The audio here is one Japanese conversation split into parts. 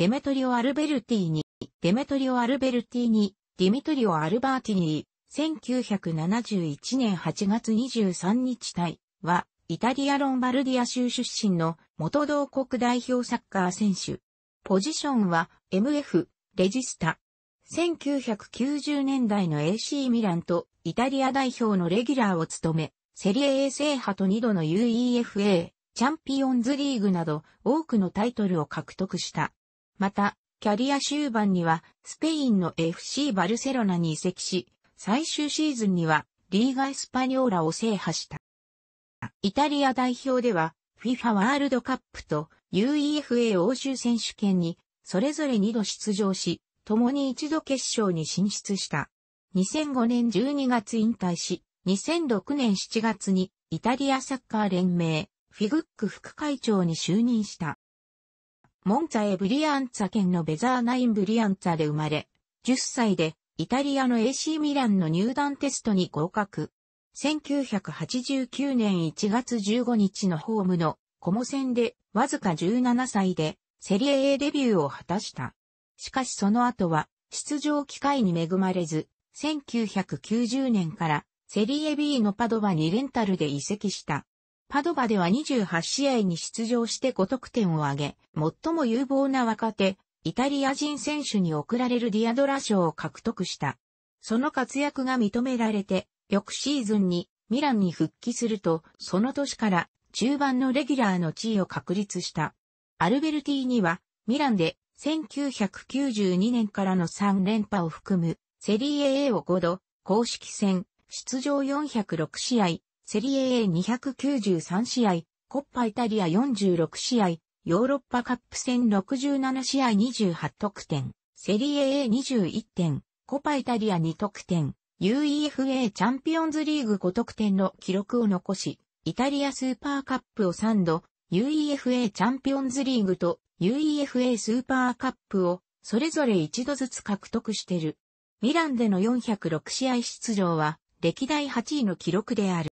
デメトリオ・アルベルティーニ、デメトリオ・アルベルティーニ、ディミトリオ・アルバーティニー、1971年8月23日対は、イタリア・ロンバルディア州出身の元同国代表サッカー選手。ポジションは MF、レジスタ。1990年代の AC ミランとイタリア代表のレギュラーを務め、セリエ A 制覇と2度の UEFA、チャンピオンズリーグなど多くのタイトルを獲得した。また、キャリア終盤には、スペインの FC バルセロナに移籍し、最終シーズンには、リーガ・エスパニョーラを制覇した。イタリア代表では、FIFA ワールドカップと UEFA 欧州選手権に、それぞれ2度出場し、共に一度決勝に進出した。2005年12月引退し、2006年7月にイタリアサッカー連盟、フィグック副会長に就任した。モンツァエ・ブリアンツァ県のベザーナイン・ブリアンツァで生まれ、10歳でイタリアの AC ミランの入団テストに合格。1989年1月15日のホームのコモ戦でわずか17歳でセリエ A デビューを果たした。しかしその後は出場機会に恵まれず、1990年からセリエ B のパドバにレンタルで移籍した。パドバでは28試合に出場して5得点を挙げ、最も有望な若手、イタリア人選手に贈られるディアドラ賞を獲得した。その活躍が認められて、翌シーズンにミランに復帰すると、その年から中盤のレギュラーの地位を確立した。アルベルティには、ミランで1992年からの3連覇を含む、セリエ A を5度、公式戦、出場406試合、セリエ A293 試合、コッパイタリア46試合、ヨーロッパカップ戦67試合28得点、セリエ A21 点、コパイタリア2得点、UEFA チャンピオンズリーグ5得点の記録を残し、イタリアスーパーカップを3度、UEFA チャンピオンズリーグと UEFA スーパーカップをそれぞれ一度ずつ獲得してる。ミランでの406試合出場は歴代8位の記録である。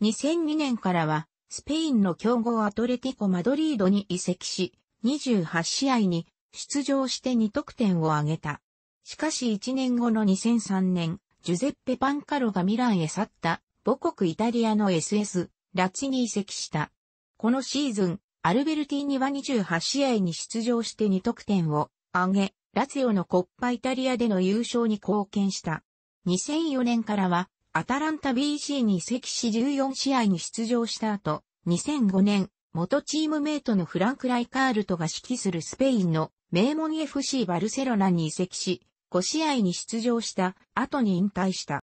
2002年からは、スペインの強豪アトレティコ・マドリードに移籍し、28試合に出場して2得点を挙げた。しかし1年後の2003年、ジュゼッペ・パンカロがミランへ去った母国イタリアの SS、ラチに移籍した。このシーズン、アルベルティニは28試合に出場して2得点を挙げ、ラツィオのコッパイタリアでの優勝に貢献した。2004年からはアタランタ BC に移籍し14試合に出場した後、2005年、元チームメイトのフランク・ライカールトが指揮するスペインの名門 FC バルセロナに移籍し、5試合に出場した後に引退した。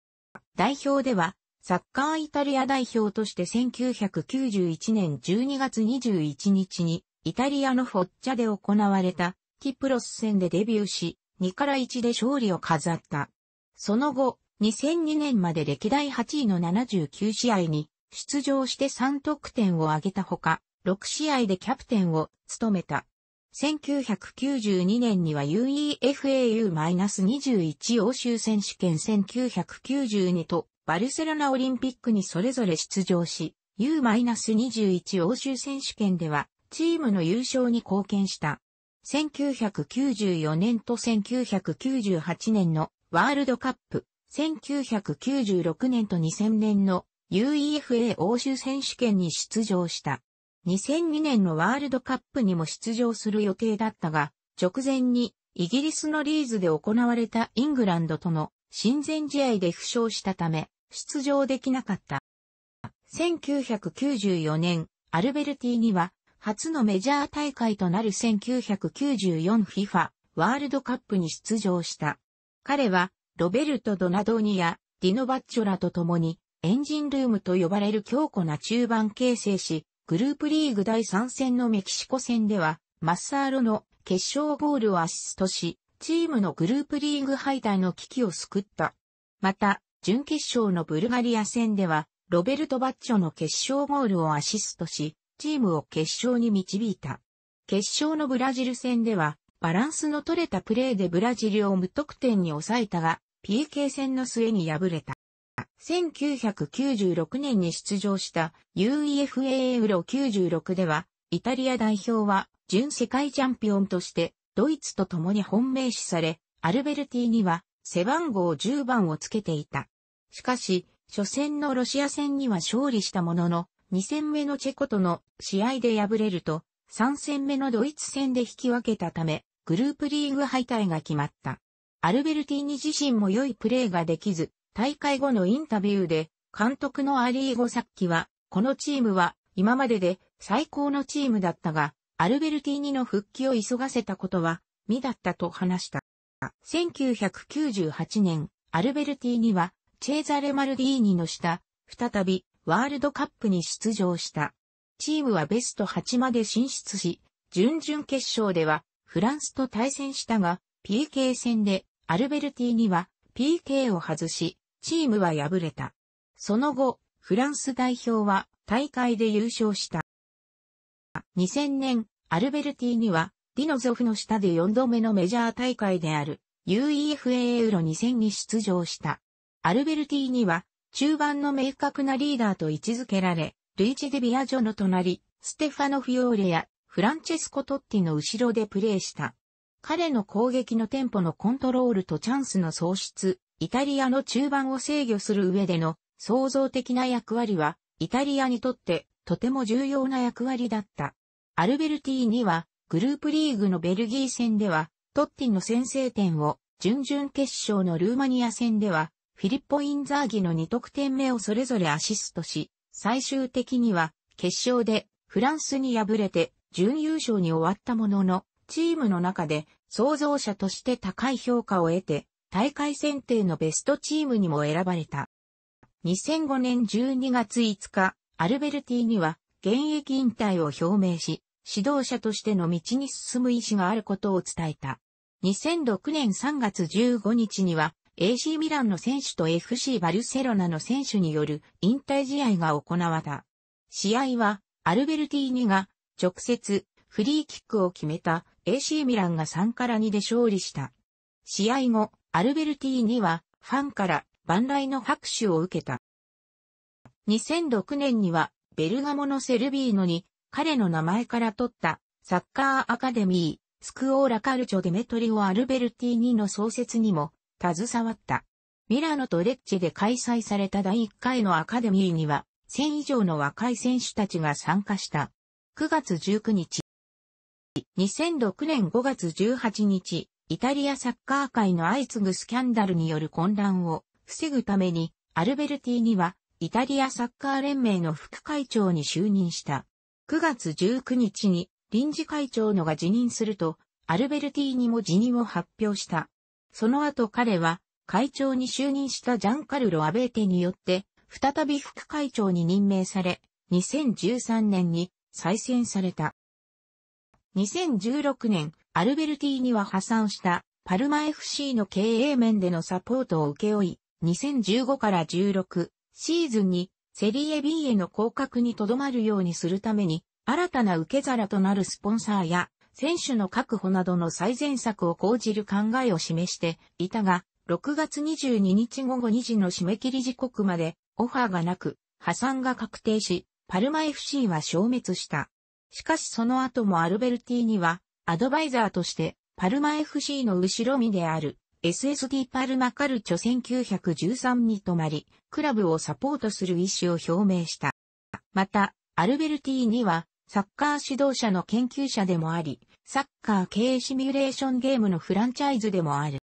代表では、サッカーイタリア代表として1991年12月21日に、イタリアのフォッチャで行われた、キプロス戦でデビューし、2から1で勝利を飾った。その後、2002年まで歴代8位の79試合に出場して3得点を挙げたほか、6試合でキャプテンを務めた。1992年には UEFAU-21 欧州選手権1992とバルセロナオリンピックにそれぞれ出場し、U-21 欧州選手権ではチームの優勝に貢献した。1994年と1998年のワールドカップ、1996年と2000年の UEFA 欧州選手権に出場した。2002年のワールドカップにも出場する予定だったが、直前にイギリスのリーズで行われたイングランドとの親善試合で負傷したため、出場できなかった。1994年、アルベルティには、初のメジャー大会となる 1994FIFA ワールドカップに出場した。彼はロベルト・ドナドーニやディノバッチョラと共に、エンジンルームと呼ばれる強固な中盤形成し、グループリーグ第3戦のメキシコ戦では、マッサーロの決勝ゴールをアシストし、チームのグループリーグ敗退の危機を救った。また、準決勝のブルガリア戦では、ロベルト・バッチョの決勝ゴールをアシストし、チームを決勝に導いた。決勝のブラジル戦では、バランスの取れたプレーでブラジルを無得点に抑えたが、PK 戦の末に敗れた。1996年に出場した UEFA ユーロ96では、イタリア代表は準世界チャンピオンとしてドイツと共に本命視され、アルベルティには背番号10番をつけていた。しかし、初戦のロシア戦には勝利したものの、2戦目のチェコとの試合で敗れると、3戦目のドイツ戦で引き分けたため、グループリーグ敗退が決まった。アルベルティーニ自身も良いプレーができず、大会後のインタビューで、監督のアリーゴ・サッキは、このチームは今までで最高のチームだったが、アルベルティーニの復帰を急がせたことは、未だったと話した。1998年、アルベルティーニは、チェーザレ・マルディーニの下、再び、ワールドカップに出場した。チームはベスト8まで進出し、準々決勝では、フランスと対戦したが、PK 戦でアルベルティには PK を外し、チームは敗れた。その後、フランス代表は大会で優勝した。2000年、アルベルティには、ディノゾフの下で4度目のメジャー大会である UEFA ユーロ2000に出場した。アルベルティには、中盤の明確なリーダーと位置づけられ、ルイチ・デビアジョの隣、ステファノ・フィオーレやフランチェスコ・トッティの後ろでプレーした。彼の攻撃のテンポのコントロールとチャンスの喪失、イタリアの中盤を制御する上での創造的な役割は、イタリアにとってとても重要な役割だった。アルベルティーには、グループリーグのベルギー戦では、トッティの先制点を、準々決勝のルーマニア戦では、フィリッポ・インザーギの2得点目をそれぞれアシストし、最終的には、決勝でフランスに敗れて準優勝に終わったものの、チームの中で創造者として高い評価を得て、大会選定のベストチームにも選ばれた。2005年12月5日、アルベルティには現役引退を表明し、指導者としての道に進む意思があることを伝えた。2006年3月15日には、AC ミランの選手と FC バルセロナの選手による引退試合が行われた。試合は、アルベルティーニが直接、フリーキックを決めた AC ミランが3から2で勝利した。試合後、アルベルティーニはファンから万来の拍手を受けた。2006年にはベルガモのセルビーノに彼の名前から取ったサッカーアカデミースクオーラカルチョデメトリオ・アルベルティーニの創設にも携わった。ミラノとレッチェで開催された第1回のアカデミーには1000以上の若い選手たちが参加した。9月19日。2006年5月18日、イタリアサッカー界の相次ぐスキャンダルによる混乱を防ぐために、アルベルティーニは、イタリアサッカー連盟の副会長に就任した。9月19日に、臨時会長のが辞任すると、アルベルティーニも辞任を発表した。その後彼は、会長に就任したジャンカルロ・アベーテによって、再び副会長に任命され、2013年に再選された。2016年、アルベルティーは破産したパルマ FC の経営面でのサポートを請け負い、2015から16シーズンにセリエ B への降格にとどまるようにするために、新たな受け皿となるスポンサーや選手の確保などの最善策を講じる考えを示していたが、6月22日午後2時の締め切り時刻までオファーがなく、破産が確定し、パルマ FC は消滅した。しかしその後もアルベルティーニは、アドバイザーとして、パルマ FC の後ろ身である、SSD パルマカルチョ1913に泊まり、クラブをサポートする意思を表明した。また、アルベルティーニは、サッカー指導者の研究者でもあり、サッカー経営シミュレーションゲームのフランチャイズでもある。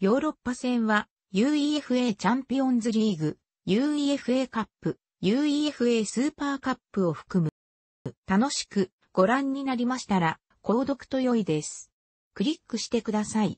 ヨーロッパ戦は UEFA チャンピオンズリーグ、UEFA カップ、UEFA スーパーカップを含む。楽しくご覧になりましたら、購読と良いです。クリックしてください。